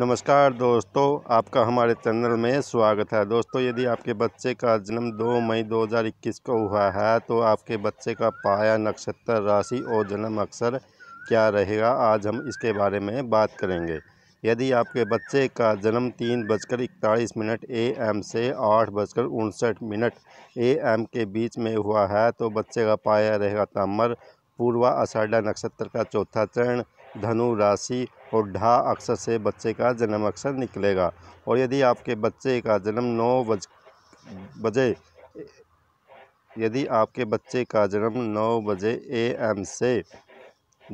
नमस्कार दोस्तों आपका हमारे चैनल में स्वागत है दोस्तों यदि आपके बच्चे का जन्म 2 मई 2021 को हुआ है तो आपके बच्चे का पाया नक्षत्र राशि और जन्म अक्सर क्या रहेगा आज हम इसके बारे में बात करेंगे यदि आपके बच्चे का जन्म तीन बजकर इकतालीस मिनट ए एम से आठ बजकर उनसठ मिनट ए एम के बीच में हुआ है तो बच्चे का पाया रहेगा तामर पूर्वा अषाढ़ा नक्षत्र का चौथा चरण धनु राशि और ढा अक्षर से बच्चे का जन्म अक्षर निकलेगा और यदि आपके बच्चे का जन्म नौ बज बजे यदि आपके बच्चे का जन्म नौ बजे ए एम से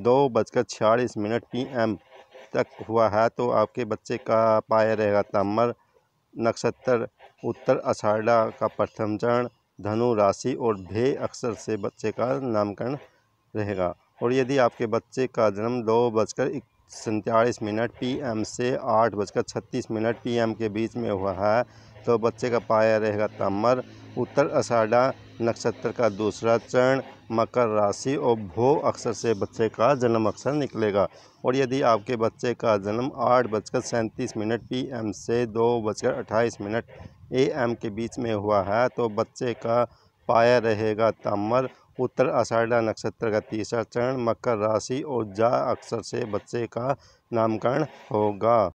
दो बजकर छियालीस मिनट पी एम तक हुआ है तो आपके बच्चे का पाया रहेगा तमर नक्षत्र उत्तर अषाढ़ा का प्रथम चरण धनु राशि और भे अक्षर से बच्चे का नामकरण रहेगा और यदि आपके बच्चे का जन्म दो बजकर सैंतालीस मिनट पीएम से आठ बजकर छत्तीस मिनट पीएम के बीच में हुआ है तो बच्चे का पाया रहेगा तमर उत्तर अषाढ़ा नक्षत्र का दूसरा चरण मकर राशि और भो अक्षर से बच्चे का जन्म अक्षर निकलेगा और यदि आपके बच्चे का जन्म आठ बजकर सैंतीस मिनट पीएम से दो बजकर अट्ठाईस मिनट एएम के बीच में हुआ है तो बच्चे का पाया रहेगा तमर उत्तर आषाढ़ा नक्षत्र का तीसरा चरण मकर राशि और जा अक्षर से बच्चे का नामकरण होगा